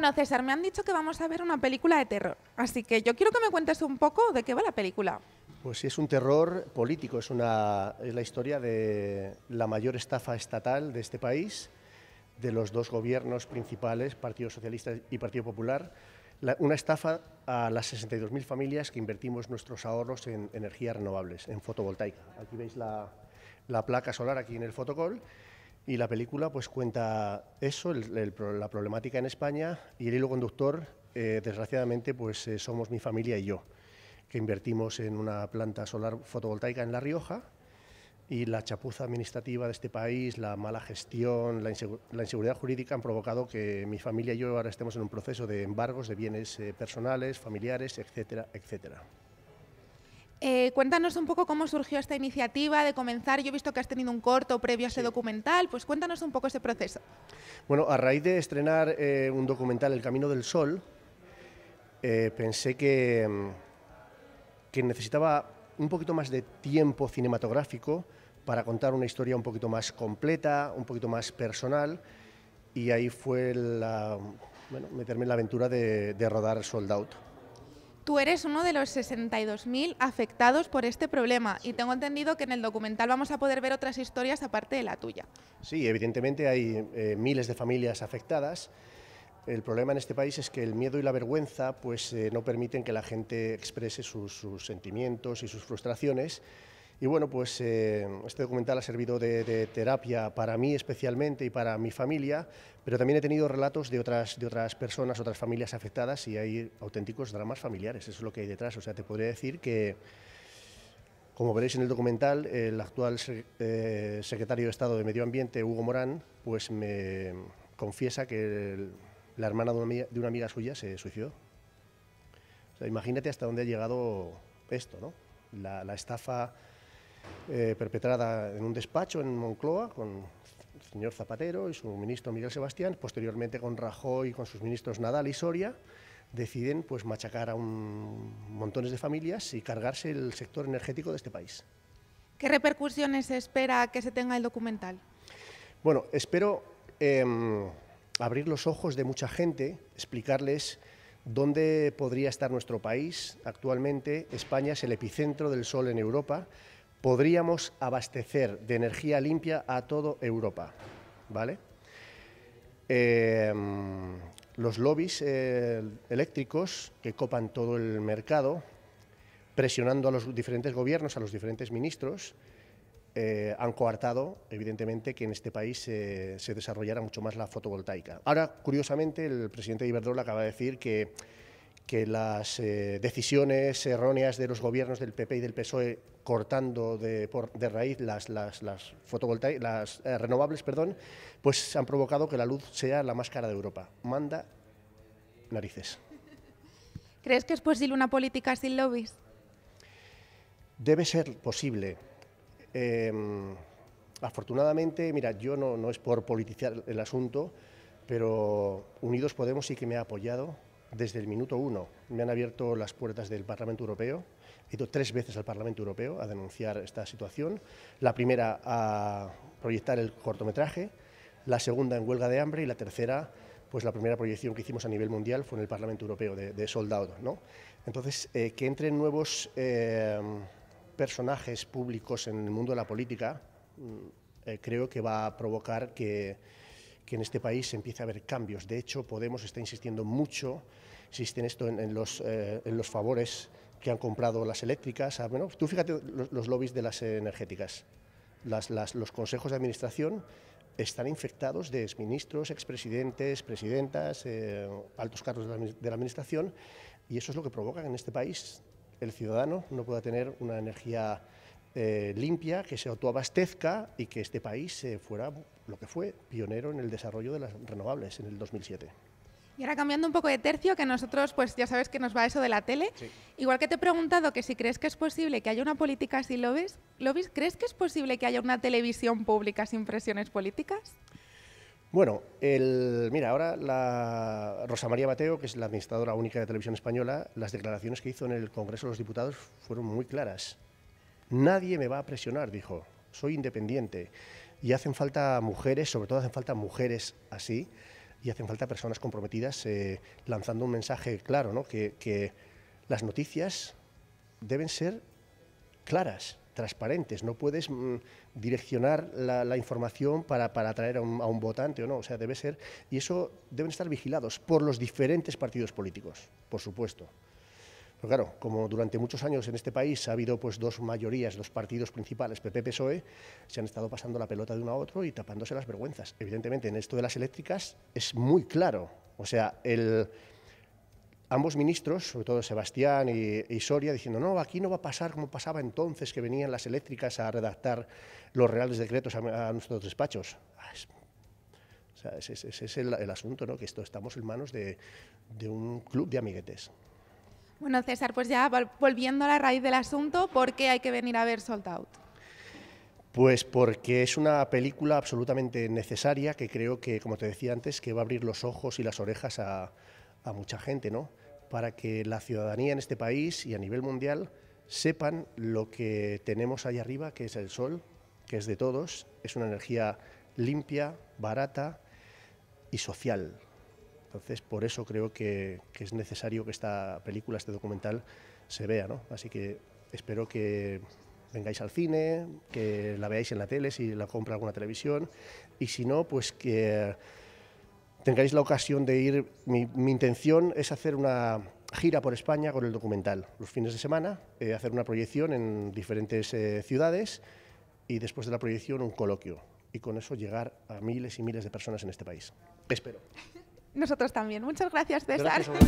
Bueno, César, me han dicho que vamos a ver una película de terror, así que yo quiero que me cuentes un poco de qué va la película. Pues sí, es un terror político, es, una, es la historia de la mayor estafa estatal de este país, de los dos gobiernos principales, Partido Socialista y Partido Popular, una estafa a las 62.000 familias que invertimos nuestros ahorros en energías renovables, en fotovoltaica. Aquí veis la, la placa solar aquí en el fotocol y la película pues cuenta eso, la problemática en España y el hilo conductor, eh, desgraciadamente, pues eh, somos mi familia y yo, que invertimos en una planta solar fotovoltaica en La Rioja y la chapuza administrativa de este país, la mala gestión, la, inseguridad jurídica han provocado que mi familia y yo ahora estemos en un proceso de embargos de bienes eh, personales, familiares, etcétera, etcétera. Eh, cuéntanos un poco cómo surgió esta iniciativa de comenzar. Yo he visto que has tenido un corto previo a ese documental, pues cuéntanos un poco ese proceso. Bueno, a raíz de estrenar eh, un documental, El Camino del Sol, eh, pensé que, mm, que necesitaba un poquito más de tiempo cinematográfico para contar una historia un poquito más completa, un poquito más personal, y ahí fue la, bueno, meterme en la aventura de, de rodar Sold Out. Tú eres uno de los 62.000 afectados por este problema y tengo entendido que en el documental vamos a poder ver otras historias aparte de la tuya. Sí, evidentemente hay eh, miles de familias afectadas. El problema en este país es que el miedo y la vergüenza pues, eh, no permiten que la gente exprese sus sentimientos y sus frustraciones y bueno, pues eh, este documental ha servido de, terapia para mí especialmente y para mi familia, pero también he tenido relatos de otras, de otras personas, otras familias afectadas y hay auténticos dramas familiares, eso es lo que hay detrás. O sea, te podría decir que... Como veréis en el documental, el actual eh, secretario de Estado de Medio Ambiente, Hugo Morán, pues me confiesa que la hermana de una, amiga, suya se suicidó. O sea, imagínate hasta dónde ha llegado esto, ¿no? La, la estafa eh, perpetrada en un despacho en Moncloa con el señor Zapatero y su ministro Miguel Sebastián, posteriormente con Rajoy y con sus ministros Nadal y Soria, deciden pues machacar a un montones de familias y cargarse el sector energético de este país. ¿Qué repercusiones espera que se tenga el documental? Bueno, espero em, abrir los ojos de mucha gente, explicarles dónde podría estar nuestro país. Actualmente España es el epicentro del sol en Europa, podríamos abastecer de energía limpia a toda Europa. ¿vale? Em, los lobbies eh, eléctricos que copan todo el mercado, presionando a los diferentes gobiernos, a los diferentes ministros, eh, han coartado, evidentemente, que en este país se desarrollara mucho más la fotovoltaica. Ahora, curiosamente, el presidente de Iberdrola acaba de decir que que las eh, decisiones erróneas de los gobiernos del PP y del PSOE cortando de, raíz las, las, eh, renovables, perdón, pues han provocado que la luz sea la más cara de Europa. Manda narices. ¿Crees que es posible una política sin lobbies? Debe ser posible. Em, afortunadamente, mira, yo no, no es por politizar el asunto, pero Unidos Podemos sí que me ha apoyado desde el minuto uno me han abierto las puertas del Parlamento Europeo. He ido tres veces al Parlamento Europeo a denunciar esta situación. La primera a proyectar el cortometraje, la segunda en huelga de hambre y la tercera, pues la primera proyección que hicimos a nivel mundial fue en el Parlamento Europeo de, soldados. ¿no? Entonces, eh, que entren nuevos eh, personajes públicos en el mundo de la política, mm, eh, creo que va a provocar que que en este país empiece a haber cambios. De hecho, Podemos está insistiendo mucho, en esto, eh, en, los, favores que han comprado las eléctricas. tú fíjate los, lobbies de las energéticas. los consejos de administración están infectados de exministros, expresidentes, presidentas, eh, altos cargos de la, administración, y eso es lo que provoca que en este país el ciudadano no pueda tener una energía eh, limpia, que se autoabastezca y que este país se fuera lo que fue pionero en el desarrollo de las renovables en el 2007. Y ahora cambiando un poco de tercio, que nosotros, pues ya sabes que nos va eso de la tele. Igual que te he preguntado que si crees que es posible que haya una política sin lobbies, lobbies, ¿crees que es posible que haya una televisión pública sin presiones políticas? Bueno, el, mira, ahora la Rosa María Mateo, que es la administradora única de Televisión Española, las declaraciones que hizo en el Congreso de los Diputados fueron muy claras. Nadie me va a presionar, dijo. Soy independiente y hacen falta mujeres, sobre todo hacen falta mujeres así, y hacen falta personas comprometidas eh, lanzando un mensaje claro, ¿no? que, las noticias deben ser claras, transparentes. No puedes mm, direccionar la, información para, para atraer a un, a un, votante o no. O sea, debe ser. Y eso deben estar vigilados por los diferentes partidos políticos, por supuesto. Pero claro, como durante muchos años en este país ha habido pues, dos mayorías, dos partidos principales, PP-PSOE, se han estado pasando la pelota de uno a otro y tapándose las vergüenzas. Evidentemente, en esto de las eléctricas es muy claro. O sea, ambos ministros, sobre todo Sebastián y, Soria, diciendo, no, aquí no va a pasar como pasaba entonces, que venían las eléctricas a redactar los reales decretos a, nuestros despachos. Ah, o sea, ese, es el, asunto, ¿no? que esto estamos en manos de un club de amiguetes. Bueno, César, pues ya volviendo a la raíz del asunto, ¿por qué hay que venir a ver Sold Out? Pues porque es una película absolutamente necesaria que creo que, como te decía antes, que va a abrir los ojos y las orejas a, a mucha gente, ¿no? Para que la ciudadanía en este país y a nivel mundial sepan lo que tenemos ahí arriba, que es el sol, que es de todos, es una energía limpia, barata y social. Entonces, por eso creo que, es necesario que esta película, este documental, se vea. ¿no? Así que espero que vengáis al cine, que la veáis en la tele si la compra alguna televisión, y si no, pues que tengáis la ocasión de ir. Mi, intención es hacer una gira por España con el documental, los fines de semana, eh, hacer una proyección en diferentes eh, ciudades y después de la proyección un coloquio. Y con eso llegar a miles y miles de personas en este país. Espero. Nosotros también. Muchas gracias, César.